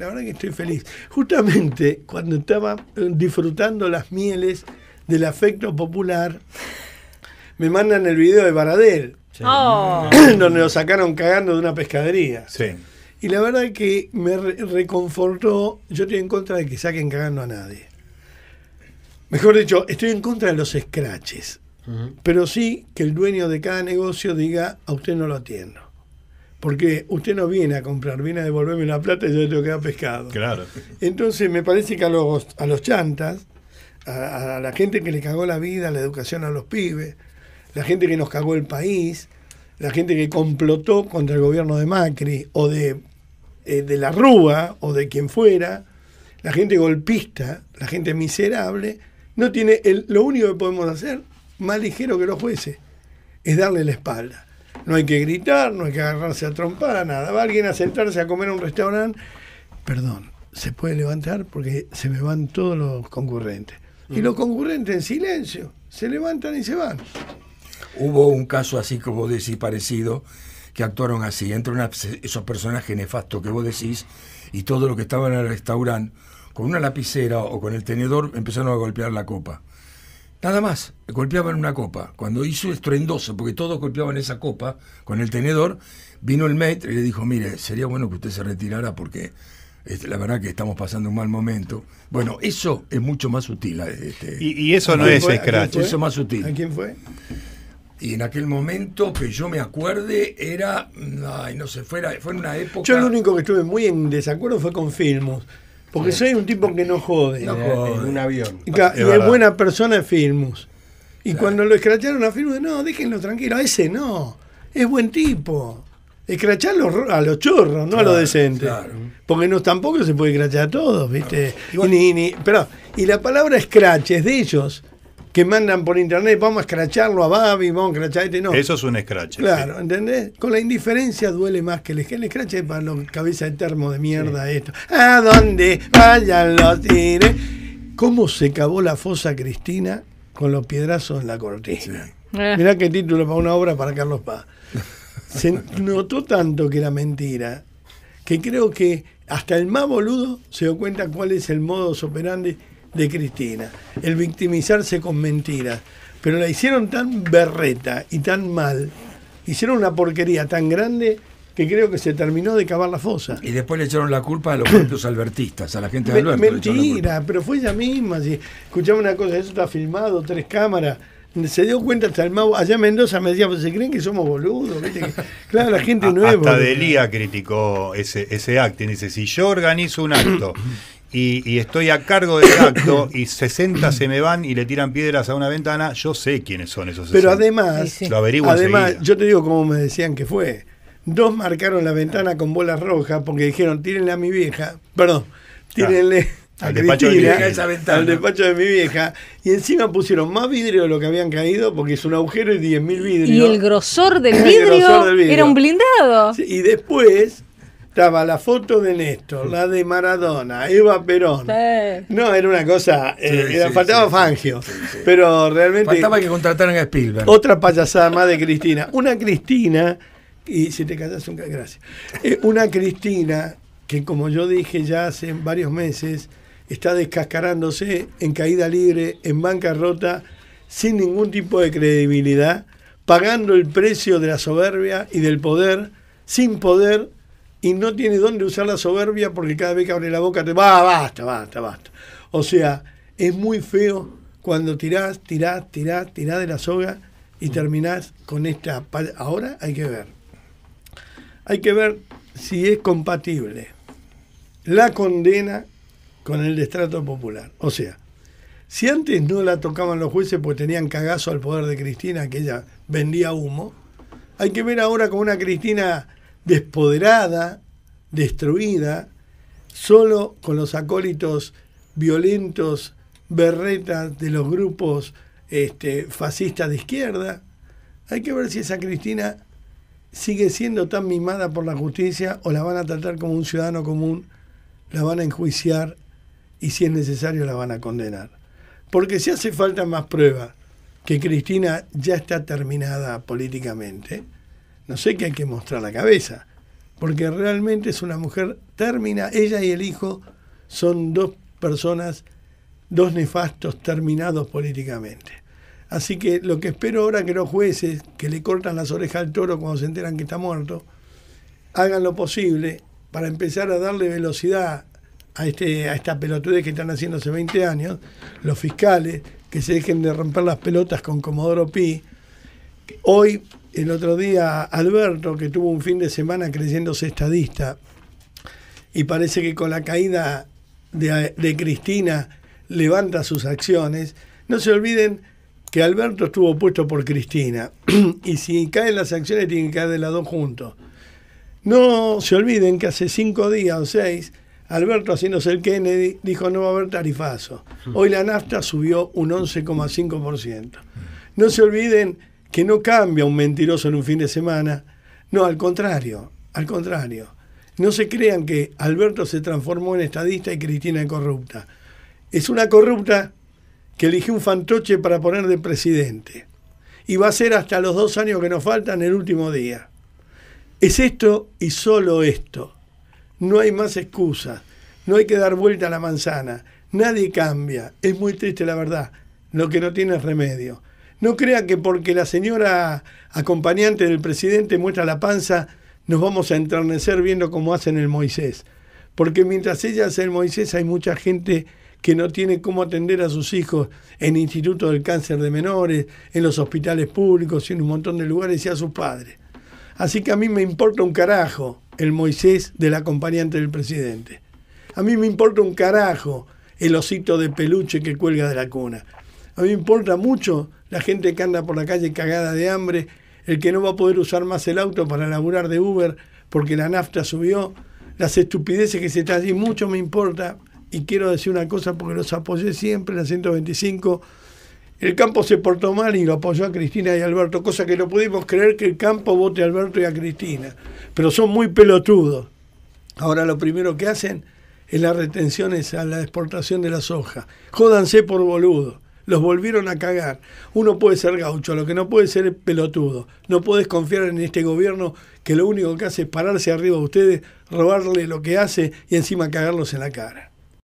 la verdad que estoy feliz. Justamente cuando estaba eh, disfrutando las mieles del afecto popular, me mandan el video de Baradel, oh. donde lo sacaron cagando de una pescadería. Sí. Y la verdad que me reconfortó, yo estoy en contra de que saquen cagando a nadie. Mejor dicho, estoy en contra de los scratches, pero sí que el dueño de cada negocio diga, a usted no lo atiendo porque usted no viene a comprar, viene a devolverme la plata y yo tengo que dar pescado. Claro. Entonces me parece que a los, a los chantas, a, la gente que le cagó la vida, la educación a los pibes, la gente que nos cagó el país, la gente que complotó contra el gobierno de Macri o de, eh, de la Rúa o de quien fuera, la gente golpista, la gente miserable, no tiene el, lo único que podemos hacer, más ligero que los jueces, es darle la espalda. No hay que gritar, no hay que agarrarse a trompada, nada. Va alguien a sentarse a comer a un restaurante, perdón, se puede levantar porque se me van todos los concurrentes. Y los concurrentes en silencio, se levantan y se van. Hubo un caso así como decís parecido, que actuaron así. entre esos personajes nefastos que vos decís y todo lo que estaban en el restaurante, con una lapicera o con el tenedor, empezaron a golpear la copa. Nada más, golpeaban una copa. Cuando hizo estruendoso, porque todos golpeaban esa copa con el tenedor, vino el maestro y le dijo, mire, sería bueno que usted se retirara porque este, la verdad que estamos pasando un mal momento. Bueno, eso es mucho más sutil. Eh, este, y, eso no es scratch. ¿eh? Eso más sutil. ¿A quién fue? Y en aquel momento que yo me acuerde era, mm, ay, no sé, fue, en una época... Yo lo único que estuve muy en desacuerdo fue con Filmos porque soy un tipo que no jode. En un avión. Y, es, buena persona en Filmus. Y cuando lo escracharon a Filmus, no, déjenlo tranquilo. A ese no. Es buen tipo. Escrachar a los chorros, no a los decentes. Porque tampoco se puede escrachar a todos, ¿viste? ni, ni, pero, y la palabra escrache es de ellos que mandan por internet, vamos a escracharlo a Babi, vamos a escrachar este, no. Eso es un escrache. Claro, ¿entendés? Con la indiferencia duele más que el, el escrache para los cabezas de termo de mierda esto. ¿A dónde vayan los tires? ¿Cómo se cavó la fosa Cristina con los piedrazos en la cortina? Eh. Mirá qué título para una obra para Carlos Paz. Se notó tanto que era mentira que creo que hasta el más boludo se dio cuenta cuál es el modo operandi de Cristina, el victimizarse con mentiras, pero la hicieron tan berreta y tan mal, hicieron una porquería tan grande que creo que se terminó de cavar la fosa. Y después le echaron la culpa a los propios albertistas, a la gente de Alberto. Mentira, pero fue ella misma. Si, escuchame una cosa, eso está filmado, tres cámaras. Se dio cuenta hasta el mau Allá en Mendoza me decía, pues se creen que somos boludos. ¿Viste? Claro, la gente nueva. Hasta Delía criticó ese, ese acto. Dice: si yo organizo un acto y, estoy a cargo del acto y 60 se me van y le tiran piedras a una ventana, yo sé quiénes son esos 60. Pero además, lo Además, yo te digo cómo me decían que fue. Dos marcaron la ventana con bolas rojas porque dijeron, tírenle a mi vieja, perdón, ah, tírenle a al, despacho de mi vieja. Y encima pusieron más vidrio de lo que habían caído porque es un agujero y 10.000 vidrios. Y el grosor del vidrio, era un blindado. y después estaba la foto de Néstor, la de Maradona, Eva Perón. No, era una cosa, eh, faltaba Fangio, pero realmente... Faltaba que contrataran a Spielberg. Otra payasada más de Cristina. Una Cristina, y si te callas un gracias, eh, una Cristina que como yo dije ya hace varios meses, está descascarándose en caída libre, en bancarrota, sin ningún tipo de credibilidad, pagando el precio de la soberbia y del poder, sin poder y no tiene dónde usar la soberbia porque cada vez que abre la boca te va, basta, basta, basta. O sea, es muy feo cuando tirás, tirás, tirás, tirás de la soga y mm. terminás con esta... Ahora hay que ver. Hay que ver si es compatible la condena con el destrato popular. O sea, si antes no la tocaban los jueces porque tenían cagazo al poder de Cristina, que ella vendía humo, hay que ver ahora con una Cristina despoderada, destruida, solo con los acólitos violentos, berretas de los grupos este, fascistas de izquierda. Hay que ver si esa Cristina sigue siendo tan mimada por la justicia o la van a tratar como un ciudadano común, la van a enjuiciar y si es necesario la van a condenar. Porque si hace falta más prueba que Cristina ya está terminada políticamente, no sé qué hay que mostrar la cabeza, porque realmente es una mujer termina, ella y el hijo son dos personas, dos nefastos terminados políticamente. Así que lo que espero ahora que los jueces que le cortan las orejas al toro cuando se enteran que está muerto, hagan lo posible para empezar a darle velocidad a, este, a esta pelotudez que están haciendo hace 20 años, los fiscales que se dejen de romper las pelotas con Comodoro Pi, Hoy, el otro día, Alberto, que tuvo un fin de semana creyéndose estadista, y parece que con la caída de, Cristina levanta sus acciones, no se olviden que Alberto estuvo puesto por Cristina, y si caen las acciones tienen que caer de lado juntos. No se olviden que hace cinco días o seis, Alberto haciéndose el Kennedy dijo no va a haber tarifazo. Hoy la nafta subió un 11,5%. No se olviden que no cambia un mentiroso en un fin de semana. No, al contrario, al contrario. No se crean que Alberto se transformó en estadista y Cristina en corrupta. Es una corrupta que eligió un fantoche para poner de presidente. Y va a ser hasta los dos años que nos faltan el último día. Es esto y solo esto. No hay más excusas. No hay que dar vuelta a la manzana. Nadie cambia. Es muy triste la verdad. Lo que no tiene es remedio. No crea que porque la señora acompañante del presidente muestra la panza, nos vamos a enternecer viendo cómo hacen el Moisés. Porque mientras ella hace el Moisés, hay mucha gente que no tiene cómo atender a sus hijos en institutos Instituto del Cáncer de Menores, en los hospitales públicos y en un montón de lugares y a sus padres. Así que a mí me importa un carajo el Moisés del acompañante del presidente. A mí me importa un carajo el osito de peluche que cuelga de la cuna. A mí me importa mucho la gente que anda por la calle cagada de hambre, el que no va a poder usar más el auto para laburar de Uber porque la nafta subió, las estupideces que se están allí, mucho me importa. Y quiero decir una cosa porque los apoyé siempre, la 125. El campo se portó mal y lo apoyó a Cristina y a Alberto, cosa que no pudimos creer que el campo vote a Alberto y a Cristina. Pero son muy pelotudos. Ahora lo primero que hacen es las retenciones a la exportación de la soja. Jódanse por boludo los volvieron a cagar. Uno puede ser gaucho, lo que no puede ser es pelotudo. No puedes confiar en este gobierno que lo único que hace es pararse arriba de ustedes, robarle lo que hace y encima cagarlos en la cara.